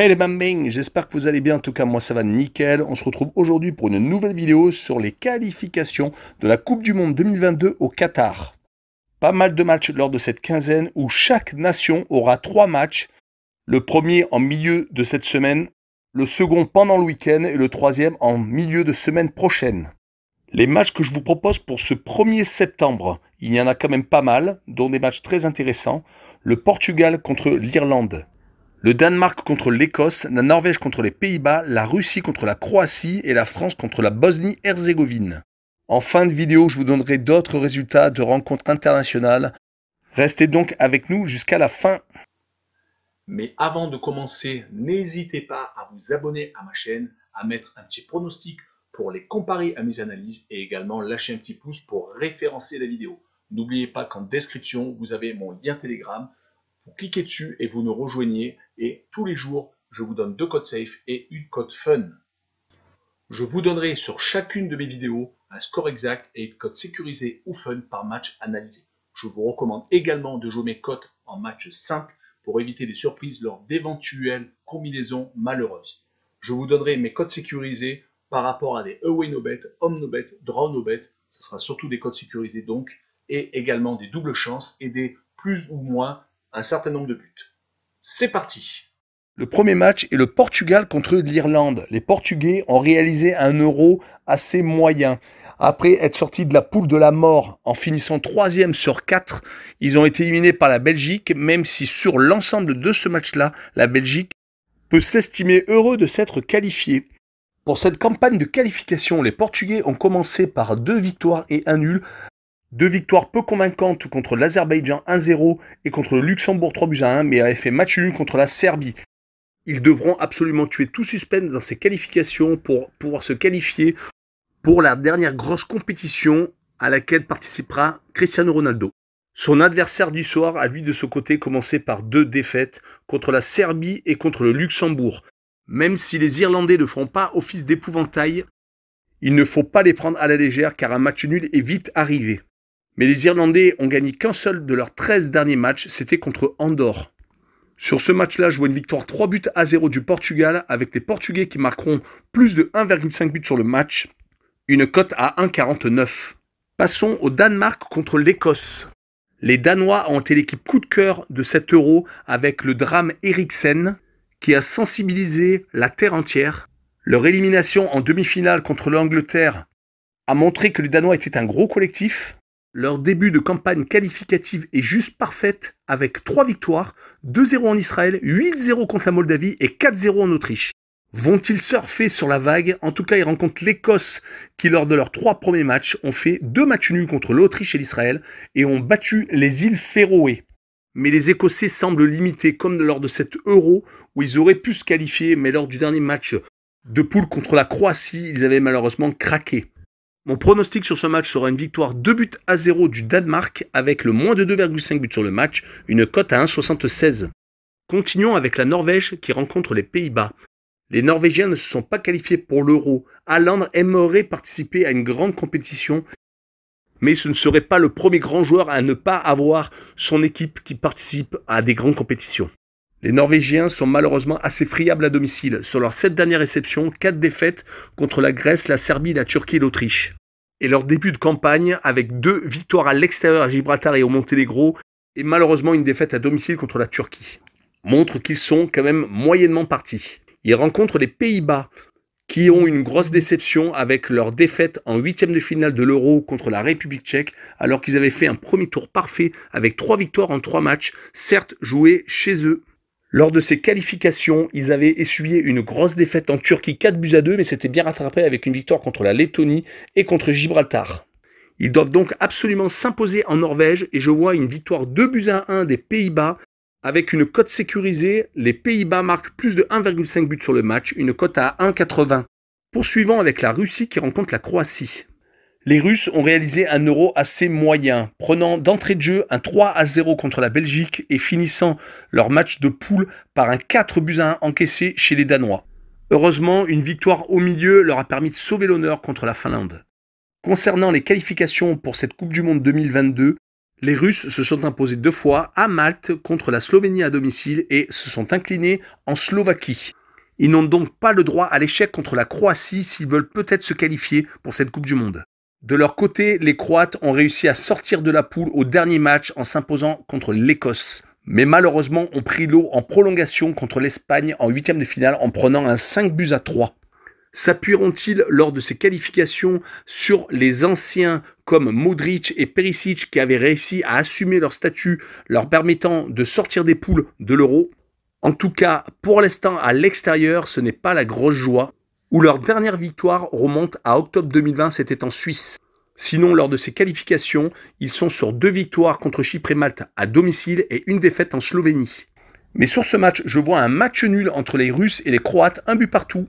Hey les bambins, j'espère que vous allez bien, en tout cas moi ça va nickel. On se retrouve aujourd'hui pour une nouvelle vidéo sur les qualifications de la Coupe du Monde 2022 au Qatar. Pas mal de matchs lors de cette quinzaine où chaque nation aura trois matchs. Le premier en milieu de cette semaine, le second pendant le week-end et le troisième en milieu de semaine prochaine. Les matchs que je vous propose pour ce 1er septembre, il y en a quand même pas mal, dont des matchs très intéressants. Le Portugal contre l'Irlande. Le Danemark contre l'Écosse, la Norvège contre les Pays-Bas, la Russie contre la Croatie et la France contre la Bosnie-Herzégovine. En fin de vidéo, je vous donnerai d'autres résultats de rencontres internationales. Restez donc avec nous jusqu'à la fin. Mais avant de commencer, n'hésitez pas à vous abonner à ma chaîne, à mettre un petit pronostic pour les comparer à mes analyses et également lâcher un petit pouce pour référencer la vidéo. N'oubliez pas qu'en description, vous avez mon lien Telegram cliquez dessus et vous nous rejoignez. Et tous les jours, je vous donne deux codes safe et une code fun. Je vous donnerai sur chacune de mes vidéos un score exact et une code sécurisée ou fun par match analysé. Je vous recommande également de jouer mes codes en match simple pour éviter des surprises lors d'éventuelles combinaisons malheureuses. Je vous donnerai mes codes sécurisés par rapport à des away no bet, home no bet, draw no bet. Ce sera surtout des codes sécurisés donc et également des doubles chances et des plus ou moins un certain nombre de buts. C'est parti le premier match est le Portugal contre l'Irlande. Les Portugais ont réalisé un euro assez moyen. Après être sortis de la poule de la mort en finissant troisième sur quatre, ils ont été éliminés par la Belgique, même si sur l'ensemble de ce match-là, la Belgique peut s'estimer heureux de s'être qualifiée. Pour cette campagne de qualification, les Portugais ont commencé par deux victoires et un nul deux victoires peu convaincantes contre l'Azerbaïdjan 1-0 et contre le Luxembourg 3 buts à 1, mais avait effet match nul contre la Serbie. Ils devront absolument tuer tout suspense dans ces qualifications pour pouvoir se qualifier pour la dernière grosse compétition à laquelle participera Cristiano Ronaldo. Son adversaire du soir a lui de ce côté commencé par deux défaites contre la Serbie et contre le Luxembourg. Même si les Irlandais ne font pas office d'épouvantail, il ne faut pas les prendre à la légère car un match nul est vite arrivé. Mais les Irlandais ont gagné qu'un seul de leurs 13 derniers matchs, c'était contre Andorre. Sur ce match-là, je vois une victoire 3 buts à 0 du Portugal, avec les Portugais qui marqueront plus de 1,5 buts sur le match, une cote à 1,49. Passons au Danemark contre l'Écosse. Les Danois ont été l'équipe coup de cœur de cet euro avec le drame Eriksen, qui a sensibilisé la terre entière. Leur élimination en demi-finale contre l'Angleterre a montré que les Danois étaient un gros collectif leur début de campagne qualificative est juste parfaite avec 3 victoires, 2-0 en Israël, 8-0 contre la Moldavie et 4-0 en Autriche. Vont-ils surfer sur la vague En tout cas, ils rencontrent l'Écosse qui, lors de leurs trois premiers matchs, ont fait deux matchs nuls contre l'Autriche et l'Israël et ont battu les îles Féroé. Mais les Écossais semblent limités, comme lors de cette Euro où ils auraient pu se qualifier, mais lors du dernier match de poule contre la Croatie, ils avaient malheureusement craqué. Mon pronostic sur ce match sera une victoire 2 buts à 0 du Danemark avec le moins de 2,5 buts sur le match, une cote à 1,76. Continuons avec la Norvège qui rencontre les Pays-Bas. Les Norvégiens ne se sont pas qualifiés pour l'Euro. Haaland aimerait participer à une grande compétition, mais ce ne serait pas le premier grand joueur à ne pas avoir son équipe qui participe à des grandes compétitions. Les Norvégiens sont malheureusement assez friables à domicile. Sur leurs 7 dernières réceptions, 4 défaites contre la Grèce, la Serbie, la Turquie et l'Autriche et leur début de campagne avec deux victoires à l'extérieur à Gibraltar et au Monténégro et malheureusement une défaite à domicile contre la Turquie montre qu'ils sont quand même moyennement partis. Ils rencontrent les Pays-Bas qui ont une grosse déception avec leur défaite en huitième de finale de l'Euro contre la République tchèque, alors qu'ils avaient fait un premier tour parfait avec trois victoires en trois matchs, certes joués chez eux. Lors de ces qualifications, ils avaient essuyé une grosse défaite en Turquie 4 buts à 2, mais s'étaient bien rattrapés avec une victoire contre la Lettonie et contre Gibraltar. Ils doivent donc absolument s'imposer en Norvège et je vois une victoire 2 buts à 1 des Pays-Bas. Avec une cote sécurisée, les Pays-Bas marquent plus de 1,5 buts sur le match, une cote à 1,80. Poursuivons avec la Russie qui rencontre la Croatie. Les Russes ont réalisé un euro assez moyen, prenant d'entrée de jeu un 3 à 0 contre la Belgique et finissant leur match de poule par un 4 buts à 1 encaissé chez les Danois. Heureusement, une victoire au milieu leur a permis de sauver l'honneur contre la Finlande. Concernant les qualifications pour cette Coupe du Monde 2022, les Russes se sont imposés deux fois à Malte contre la Slovénie à domicile et se sont inclinés en Slovaquie. Ils n'ont donc pas le droit à l'échec contre la Croatie s'ils veulent peut-être se qualifier pour cette Coupe du Monde. De leur côté, les Croates ont réussi à sortir de la poule au dernier match en s'imposant contre l'Écosse. Mais malheureusement, ont pris l'eau en prolongation contre l'Espagne en huitième de finale en prenant un 5 buts à 3. S'appuieront-ils lors de ces qualifications sur les anciens comme Modric et Perisic qui avaient réussi à assumer leur statut leur permettant de sortir des poules de l'euro En tout cas, pour l'instant à l'extérieur, ce n'est pas la grosse joie où leur dernière victoire remonte à octobre 2020, c'était en Suisse. Sinon, lors de ces qualifications, ils sont sur deux victoires contre Chypre et Malte à domicile et une défaite en Slovénie. Mais sur ce match, je vois un match nul entre les Russes et les Croates, un but partout.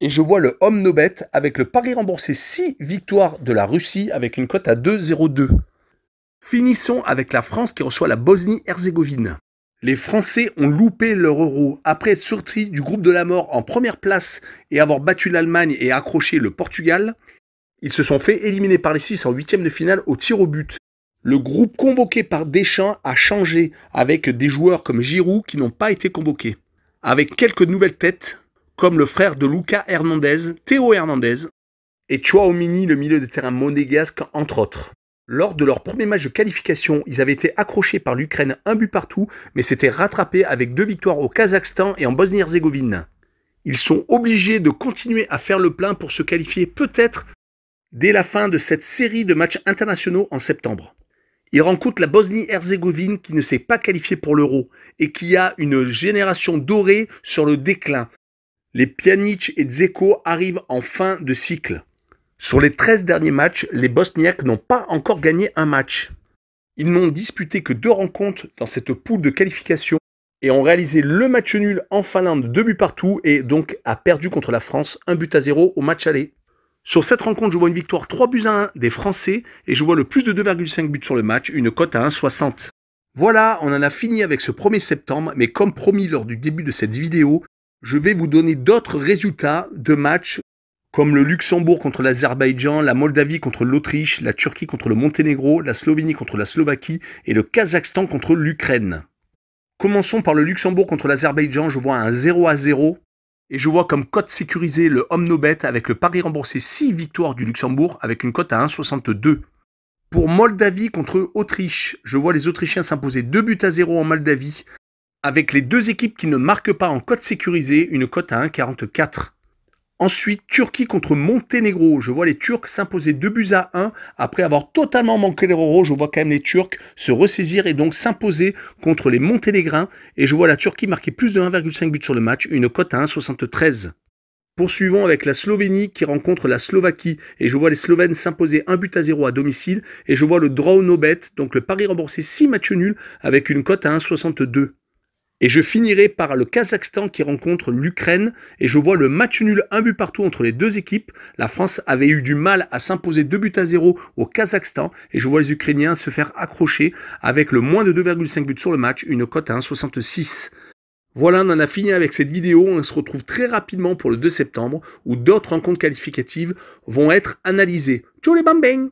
Et je vois le homme Nobet avec le pari remboursé 6 victoires de la Russie avec une cote à 2-0-2. Finissons avec la France qui reçoit la Bosnie-Herzégovine. Les Français ont loupé leur euro. Après être sortis du groupe de la mort en première place et avoir battu l'Allemagne et accroché le Portugal, ils se sont fait éliminer par les Suisses en huitième de finale au tir au but. Le groupe convoqué par Deschamps a changé avec des joueurs comme Giroud qui n'ont pas été convoqués. Avec quelques nouvelles têtes, comme le frère de Luca Hernandez, Théo Hernandez, et Omini, le milieu de terrain monégasque, entre autres. Lors de leur premier match de qualification, ils avaient été accrochés par l'Ukraine un but partout, mais s'étaient rattrapés avec deux victoires au Kazakhstan et en Bosnie-Herzégovine. Ils sont obligés de continuer à faire le plein pour se qualifier peut-être dès la fin de cette série de matchs internationaux en septembre. Ils rencontrent la Bosnie-Herzégovine qui ne s'est pas qualifiée pour l'euro et qui a une génération dorée sur le déclin. Les Pjanic et Dzeko arrivent en fin de cycle. Sur les 13 derniers matchs, les Bosniaques n'ont pas encore gagné un match. Ils n'ont disputé que deux rencontres dans cette poule de qualification et ont réalisé le match nul en Finlande, deux buts partout, et donc a perdu contre la France, un but à zéro au match aller. Sur cette rencontre, je vois une victoire 3 buts à 1 des Français et je vois le plus de 2,5 buts sur le match, une cote à 1,60. Voilà, on en a fini avec ce 1er septembre, mais comme promis lors du début de cette vidéo, je vais vous donner d'autres résultats de matchs comme le Luxembourg contre l'Azerbaïdjan, la Moldavie contre l'Autriche, la Turquie contre le Monténégro, la Slovénie contre la Slovaquie et le Kazakhstan contre l'Ukraine. Commençons par le Luxembourg contre l'Azerbaïdjan, je vois un 0 à 0 et je vois comme cote sécurisée le Homme avec le pari remboursé 6 victoires du Luxembourg avec une cote à 1,62. Pour Moldavie contre Autriche, je vois les Autrichiens s'imposer 2 buts à 0 en Moldavie avec les deux équipes qui ne marquent pas en cote sécurisée, une cote à 1,44. Ensuite, Turquie contre Monténégro. Je vois les Turcs s'imposer 2 buts à 1. Après avoir totalement manqué les roros, je vois quand même les Turcs se ressaisir et donc s'imposer contre les Monténégrins. Et je vois la Turquie marquer plus de 1,5 buts sur le match, une cote à 1,73. Poursuivons avec la Slovénie qui rencontre la Slovaquie. Et je vois les Slovènes s'imposer un but à 0 à domicile. Et je vois le draw no bet, donc le pari remboursé 6 matchs nuls, avec une cote à 1,62. Et je finirai par le Kazakhstan qui rencontre l'Ukraine. Et je vois le match nul, un but partout entre les deux équipes. La France avait eu du mal à s'imposer deux buts à zéro au Kazakhstan. Et je vois les Ukrainiens se faire accrocher avec le moins de 2,5 buts sur le match, une cote à 1,66. Voilà, on en a fini avec cette vidéo. On se retrouve très rapidement pour le 2 septembre où d'autres rencontres qualificatives vont être analysées. Ciao les bambins